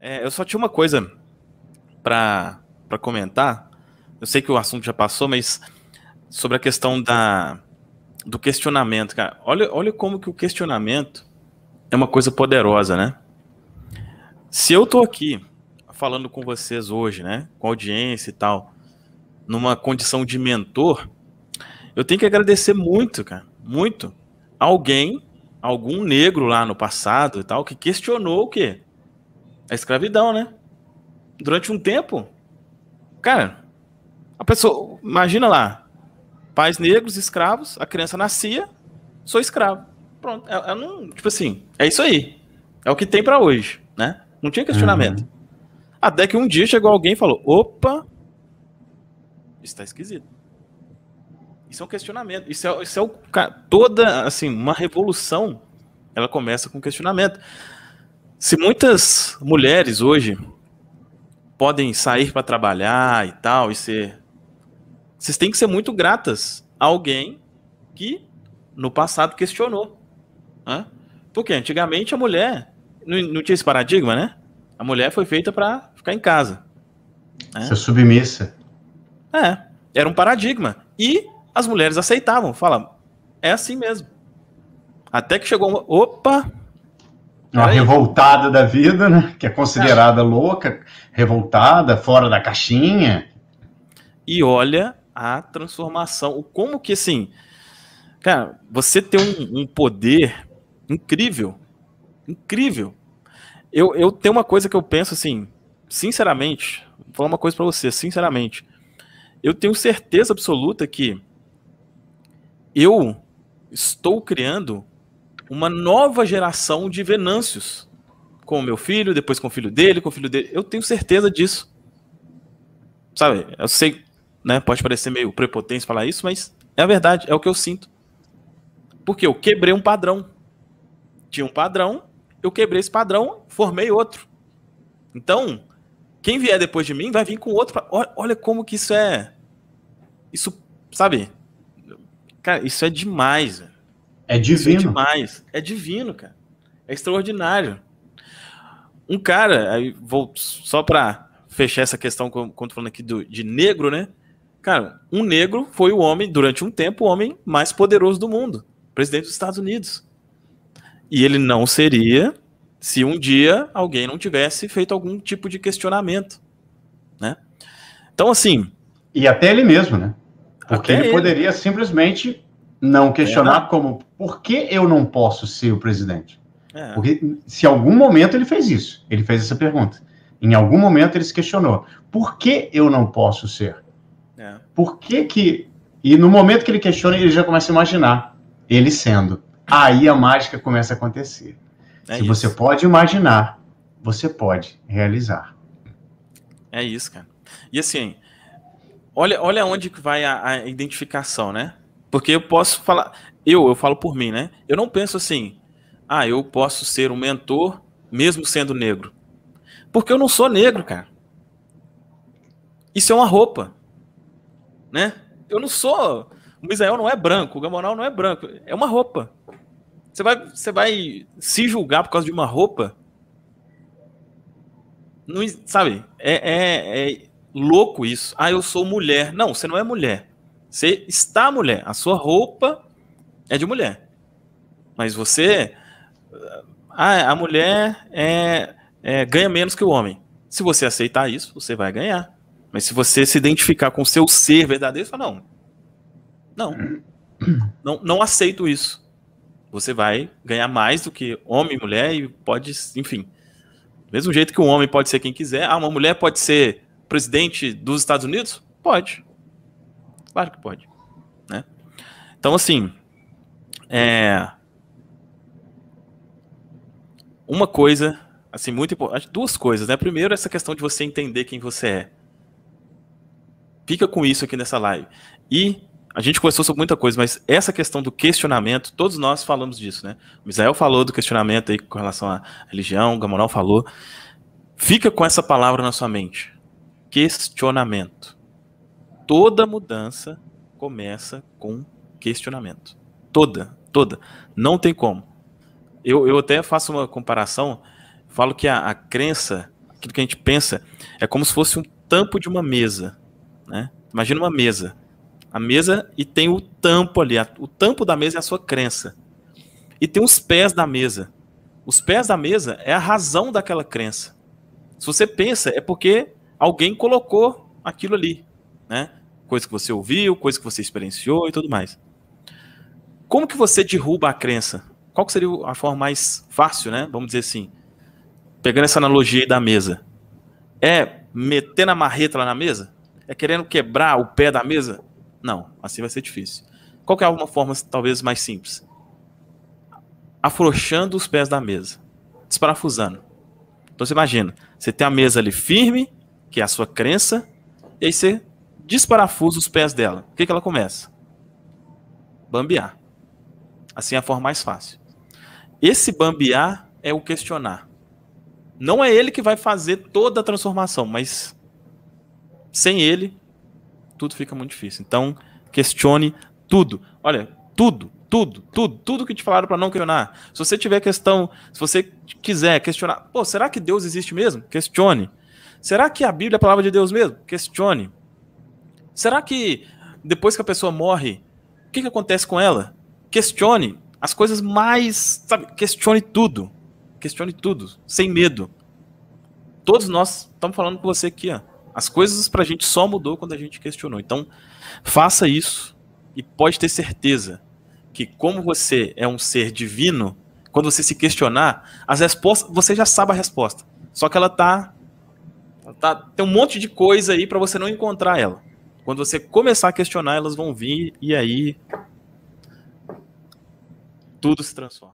É, eu só tinha uma coisa para comentar. Eu sei que o assunto já passou, mas sobre a questão da, do questionamento, cara. Olha, olha como que o questionamento é uma coisa poderosa, né? Se eu tô aqui falando com vocês hoje, né, com audiência e tal, numa condição de mentor, eu tenho que agradecer muito, cara, muito alguém, algum negro lá no passado e tal, que questionou o quê? a é escravidão, né? Durante um tempo, cara, a pessoa, imagina lá, pais negros, escravos, a criança nascia, sou escravo. Pronto, ela, é, é não, tipo assim, é isso aí. É o que tem para hoje, né? Não tinha questionamento. Uhum. Até que um dia chegou alguém e falou: opa, isso tá esquisito. Isso é um questionamento. Isso é, isso é o, toda, assim, uma revolução. Ela começa com questionamento. Se muitas mulheres hoje podem sair para trabalhar e tal, e ser. Vocês têm que ser muito gratas a alguém que no passado questionou. Né? Porque antigamente a mulher. Não, não tinha esse paradigma, né? A mulher foi feita para ficar em casa. Né? Ser submissa. É. Era um paradigma. E as mulheres aceitavam. Fala, é assim mesmo. Até que chegou uma. Opa! uma revoltada da vida, né? Que é considerada tá. louca, revoltada, fora da caixinha. E olha a transformação. Como que assim. Cara, você tem um, um poder incrível. Incrível. Eu, eu tenho uma coisa que eu penso assim, sinceramente, vou falar uma coisa para você, sinceramente. Eu tenho certeza absoluta que eu estou criando uma nova geração de Venâncios. Com o meu filho, depois com o filho dele, com o filho dele. Eu tenho certeza disso. Sabe? Eu sei, né? Pode parecer meio prepotente falar isso, mas é a verdade, é o que eu sinto. Porque eu quebrei um padrão. Tinha um padrão, eu quebrei esse padrão, formei outro. Então, quem vier depois de mim vai vir com outro. Olha como que isso é. Isso, sabe? Cara, isso é demais. É divino. É demais. É divino, cara. É extraordinário. Um cara, aí vou só para fechar essa questão quando falando aqui do, de negro, né? Cara, um negro foi o homem, durante um tempo, o homem mais poderoso do mundo, presidente dos Estados Unidos. E ele não seria se um dia alguém não tivesse feito algum tipo de questionamento, né? Então, assim... E até ele mesmo, né? Porque ele, ele poderia simplesmente não é. questionar é, não. como por que eu não posso ser o presidente? É. Porque se algum momento ele fez isso, ele fez essa pergunta. Em algum momento ele se questionou: por que eu não posso ser? É. Por que que. E no momento que ele questiona, ele já começa a imaginar ele sendo. Aí a mágica começa a acontecer. É se isso. você pode imaginar, você pode realizar. É isso, cara. E assim, olha, olha onde que vai a, a identificação, né? Porque eu posso falar, eu, eu falo por mim, né? Eu não penso assim, ah, eu posso ser um mentor mesmo sendo negro. Porque eu não sou negro, cara. Isso é uma roupa, né? Eu não sou, o Israel não é branco, o Gamoral não é branco, é uma roupa. Você vai, você vai se julgar por causa de uma roupa? Não, sabe, é, é, é louco isso. Ah, eu sou mulher. Não, você não é mulher. Você está mulher, a sua roupa é de mulher. Mas você. Ah, ah, a mulher é, é, ganha menos que o homem. Se você aceitar isso, você vai ganhar. Mas se você se identificar com o seu ser verdadeiro, você fala, não. Não. Não, não aceito isso. Você vai ganhar mais do que homem e mulher e pode, enfim. Do mesmo jeito que um homem pode ser quem quiser, ah, uma mulher pode ser presidente dos Estados Unidos? Pode. Claro que pode. Né? Então, assim, é... uma coisa, assim, muito importante, duas coisas, né? Primeiro, essa questão de você entender quem você é. Fica com isso aqui nessa live. E a gente conversou sobre muita coisa, mas essa questão do questionamento, todos nós falamos disso, né? O Israel falou do questionamento aí com relação à religião, o Gamonal falou. Fica com essa palavra na sua mente. Questionamento toda mudança começa com questionamento. Toda, toda. Não tem como. Eu, eu até faço uma comparação, falo que a, a crença, aquilo que a gente pensa, é como se fosse um tampo de uma mesa. Né? Imagina uma mesa. A mesa e tem o tampo ali. A, o tampo da mesa é a sua crença. E tem os pés da mesa. Os pés da mesa é a razão daquela crença. Se você pensa, é porque alguém colocou aquilo ali. Né? coisa que você ouviu, coisa que você experienciou e tudo mais. Como que você derruba a crença? Qual seria a forma mais fácil, né? Vamos dizer assim, pegando essa analogia aí da mesa. É metendo a marreta lá na mesa? É querendo quebrar o pé da mesa? Não, assim vai ser difícil. Qual que é alguma forma talvez mais simples? Afrouxando os pés da mesa, desparafusando. Então você imagina, você tem a mesa ali firme, que é a sua crença, e aí você desparafusa os pés dela, o que, que ela começa? Bambear. Assim é a forma mais fácil. Esse bambear é o questionar. Não é ele que vai fazer toda a transformação, mas sem ele, tudo fica muito difícil. Então, questione tudo. Olha, tudo, tudo, tudo, tudo que te falaram para não questionar. Se você tiver questão, se você quiser questionar, pô, será que Deus existe mesmo? Questione. Será que a Bíblia é a palavra de Deus mesmo? Questione. Será que depois que a pessoa morre, o que, que acontece com ela? Questione as coisas mais. Sabe, questione tudo. Questione tudo, sem medo. Todos nós estamos falando com você aqui, ó. As coisas pra gente só mudou quando a gente questionou. Então, faça isso e pode ter certeza que, como você é um ser divino, quando você se questionar, as respostas, você já sabe a resposta. Só que ela tá. tá tem um monte de coisa aí para você não encontrar ela. Quando você começar a questionar, elas vão vir e aí tudo se transforma.